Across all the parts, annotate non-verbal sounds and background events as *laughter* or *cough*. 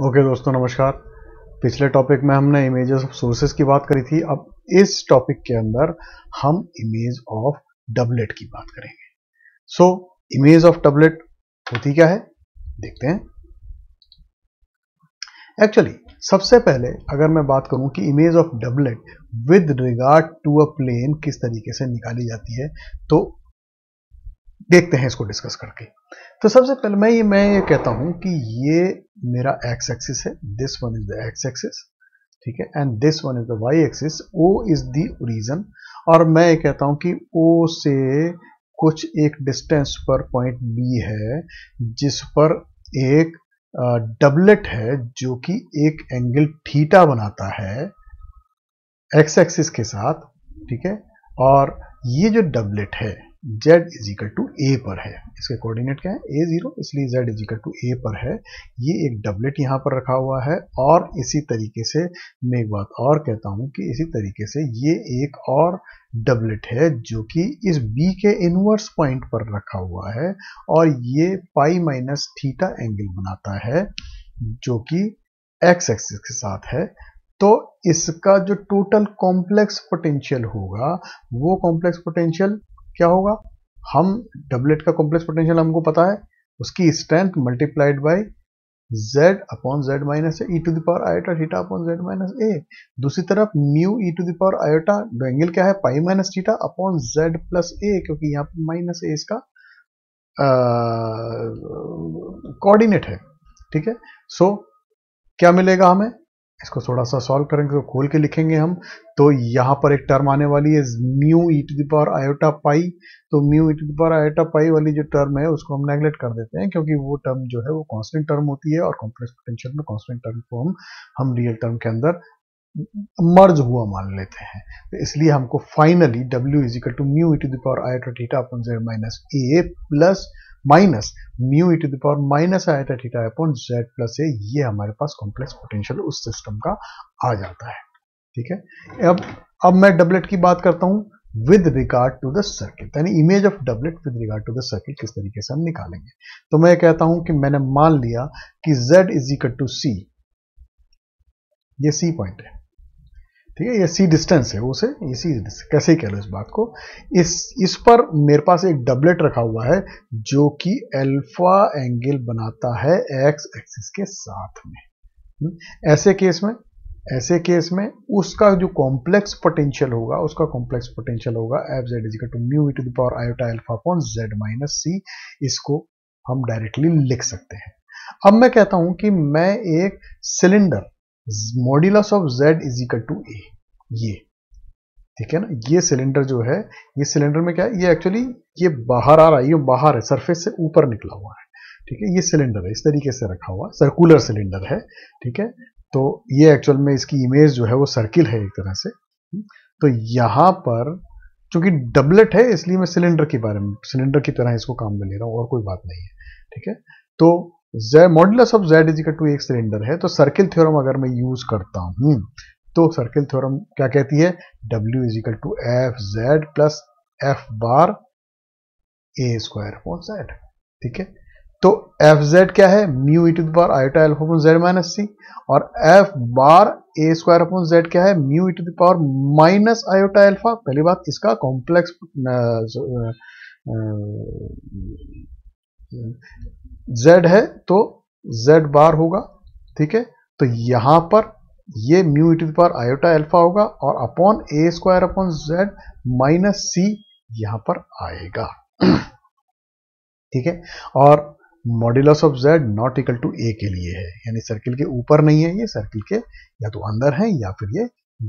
okay okay, दोस्तों नमस्कार पिछले टॉपिक में हमने इमेजेस ऑफ सोर्सेस की बात करी थी अब इस टॉपिक के अंदर हम इमेज ऑफ डबलेट की बात करेंगे सो इमेज ऑफ डबलेट होती क्या है देखते हैं एक्चुअली सबसे पहले अगर मैं बात करूं कि image of doublet with regard to a plane किस तरीके से निकाली जाती है तो देखते हैं इसको डिस्कस करके तो सबसे पहले मैं ये मैं ये कहता हूं कि ये मेरा एक्स एक्सिस है this one is the X axis ठीक है and this one is the Y axis O is the origin और मैं ये कहता हूं कि ओ से कुछ एक डिस्टेंस पर पॉइंट बी है जिस पर एक डबलेट है जो कि एक एंगल थीटा बनाता है एक्स एक्सिस के साथ ठीक है और ये जो डबलेट है जेड इज टू ए पर है इसके कोऑर्डिनेट क्या है ए जीरो इसलिए जेड इज टू ए पर है ये एक डबलेट यहाँ पर रखा हुआ है और इसी तरीके से मैं एक बात और कहता हूँ कि इसी तरीके से ये एक और डबलेट है जो कि इस बी के इनवर्स पॉइंट पर रखा हुआ है और ये पाई माइनस थीटा एंगल बनाता है जो कि एक्स एक्सिस के साथ है तो इसका जो टोटल कॉम्प्लेक्स पोटेंशियल होगा वो कॉम्प्लेक्स पोटेंशियल क्या होगा हम डबलेट का कॉम्प्लेक्स पोटेंशियल हमको पता है उसकी strength multiplied by z upon z minus a to the power iota theta upon z minus a दूसरी तरफ mu e to the power iota angle क्या है pi minus theta upon z plus a क्योंकि यहाँ पर माइनस ए इसका कोऑर्डिनेट है ठीक है सो so, क्या मिलेगा हमें इसको थोड़ा सा सॉल्व करेंगे तो खोल के लिखेंगे हम तो यहाँ पर एक टर्म आने वाली है mu e to the power iota pi तो mu e to the power iota pi वाली जो टर्म है उसको हम नेग्लेक्ट कर देते हैं क्योंकि वो टर्म जो है वो कांस्टेंट टर्म होती है और कॉम्प्लेक्स पोटेंशियल में कांस्टेंट टर्म को हम हम रियल टर्म के अंदर मर्ज हुआ मान लेते हैं तो इसलिए हमको finally W is equal to mu e to the power iota theta upon z minus a plus minus mu e to the power minus iota theta upon z plus a ये हमारे पास कॉम्प्लेक्स पोटेंशियल उस system का आ जाता है ठीक है अब अब मैं डबलेट की बात करता हूं with regard to the circuit यानी image of doublet with regard to the circuit किस तरीके से हम निकालेंगे तो मैं कहता हूं कि मैंने मान लिया कि z is equal to c ये सी पॉइंट है ठीक है ये सी डिस्टेंस है उसे इसी कैसे कह लो इस बात को इस इस पर मेरे पास एक डबलेट रखा हुआ है जो कि अल्फा एंगल बनाता है एक्स एक्सिस के साथ में हम्म, ऐसे केस में ऐसे केस में उसका जो कॉम्प्लेक्स पोटेंशियल होगा उसका कॉम्प्लेक्स पोटेंशियल होगा f z is equal to mu to the power iota alpha upon z minus c इसको हम डायरेक्टली लिख सकते हैं अब मैं कहता हूं कि मैं एक cylinder modulus of z is equal to a ये ठीक है ना ये सिलेंडर जो है ये सिलेंडर में क्या है ये एक्चुअली ये बाहर आ रहा है ये बाहर है सरफेस से ऊपर निकला हुआ है ठीक है ये सिलेंडर है इस तरीके से रखा हुआ सर्कुलर सिलेंडर है ठीक है तो ये एक्चुअल में इसकी इमेज जो है वो सर्किल है एक तरह से तो यहां पर चूंकि डबलेट है इसलिए मैं सिलेंडर के बारे में सिलेंडर की तरह इसको काम में ले रहा हूं और कोई बात नहीं है ठीक है तो modulus of z is to एक सिलेंडर है तो सर्किल थ्योरम अगर मैं यूज करता हूं तो सर्किल थ्योरम क्या कहती है W is equal to f z plus f bar a square upon z ठीक है तो एफ जेड क्या है mu e bar iota alpha upon z minus c और f bar a square upon z क्या है mu e to the power minus iota alpha पहली बात इसका कॉम्प्लेक्स z है तो z बार होगा ठीक है तो यहां पर ये म्यू इट पर आयोटा एल्फा होगा और upon a square upon z minus c यहां पर आएगा ठीक है और modulus of z not equal to a के लिए है यानी सर्किल के ऊपर नहीं है ये सर्किल के या तो अंदर है या फिर ये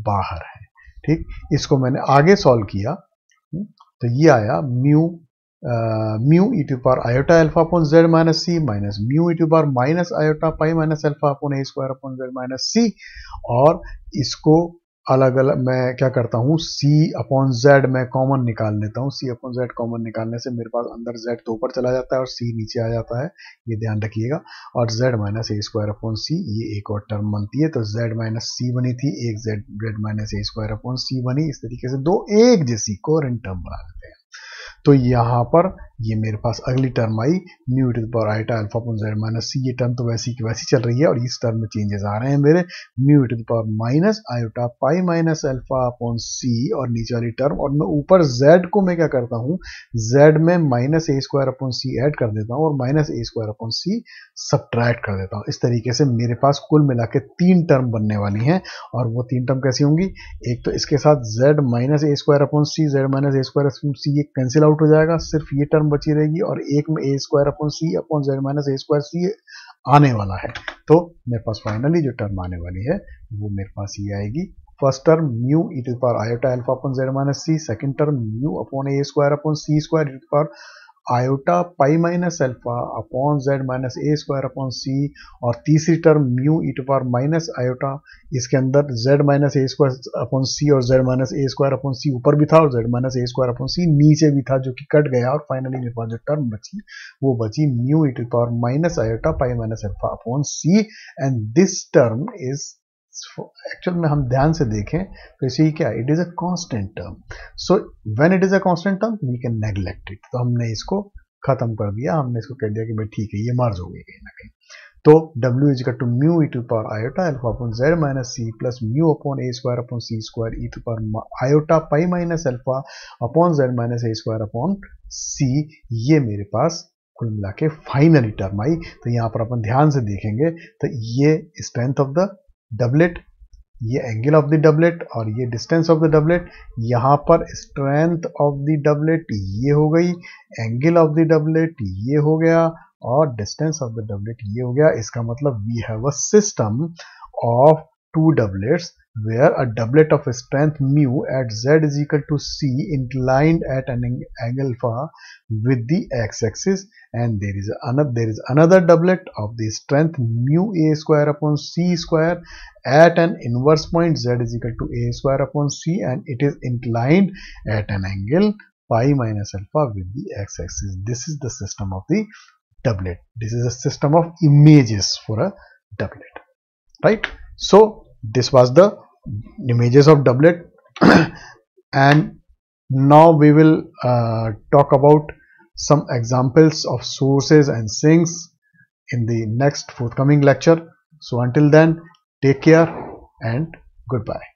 बाहर है ठीक इसको मैंने आगे सॉल्व किया हम्म, तो ये आया mu uh, mu e to the power iota alpha upon z minus c minus mu e to the power minus iota pi minus alpha upon a square upon z minus c और इसको अलग अलग मैं क्या करता हूँ c upon z मैं common निकाल लेता हूँ c अपॉन जेड कॉमन निकालने से मेरे पास अंदर z तो ऊपर चला जाता है और c नीचे आ जाता है ये ध्यान रखिएगा और z minus a square upon c ये एक और टर्म बनती है तो z माइनस सी बनी थी एक z z minus a square upon c बनी इस तरीके से दो एक जैसी कोरेंट टर्म बना लेते हैं तो यहाँ पर ये मेरे पास अगली टर्म आई mu to power iota alpha upon z minus c ये टर्म तो वैसी की वैसी चल रही है और इस टर्म में चेंजेस आ रहे हैं मेरे mu to power minus iota pi minus alpha upon c और नीचे वाली टर्म और मैं ऊपर जेड को मैं क्या करता हूँ जेड में minus a square upon c add कर देता हूँ और minus a square upon c subtract कर देता हूँ इस तरीके से मेरे पास कुल मिला के तीन टर्म बनने वाली हैं और वो तीन टर्म कैसी होंगी एक तो इसके साथ z minus a square upon c z minus a square c ये कैंसिल आउट आउट हो जाएगा सिर्फ ये टर्म बची रहेगी और एक में a square upon c upon z minus a square c आने वाला है तो मेरे पास फाइनली जो टर्म आने वाली है वो मेरे पास ये आएगी first term mu e to power iota alpha upon z minus c second term mu upon a square upon c square e to power iota pi minus alpha upon z minus a square upon c और तीसरी term mu e to power minus iota इसके अंदर z minus a square upon c और z minus a square upon c ऊपर भी था और z minus a square upon c नीचे भी था जो कि कट गया और फाइनली मेरे पास जो टर्म बची वो बची mu e to power minus iota pi minus alpha upon c and this term is actual में हम ध्यान से देखें तो इसी क्या it is a constant term so when it is a constant term we can neglect it तो हमने इसको खत्म कर दिया हमने इसको कह दिया कि भाई ठीक है ये मर्ज हो गई कहीं ना कहीं तो W is to mu e to power iota alpha upon z minus c plus mu upon a square upon c square e to power iota pi minus alpha upon z minus a square upon c ये मेरे पास कुल मिला के finally term आई तो यहाँ पर अपन ध्यान से देखेंगे तो ये स्ट्रेंथ ऑफ द डबलेट ये एंगल ऑफ द डबलेट और ये डिस्टेंस ऑफ द डबलेट यहाँ पर स्ट्रेंथ ऑफ द डबलेट ये हो गई एंगल ऑफ द डबलेट ये हो गया और डिस्टेंस ऑफ द डबलेट ये हो गया इसका मतलब we have a system of two doublets where a doublet of strength mu at z is equal to c inclined at an angle phi with the x-axis and there is another there is another doublet of the strength mu a square upon c square at an inverse point z is equal to a square upon c and it is inclined at an angle pi minus alpha with the x-axis this is the system of the doublet this is a system of images for a doublet right so this was the images of doublet *clears throat* and now we will uh, talk about some examples of sources and sinks in the next forthcoming lecture so until then take care and goodbye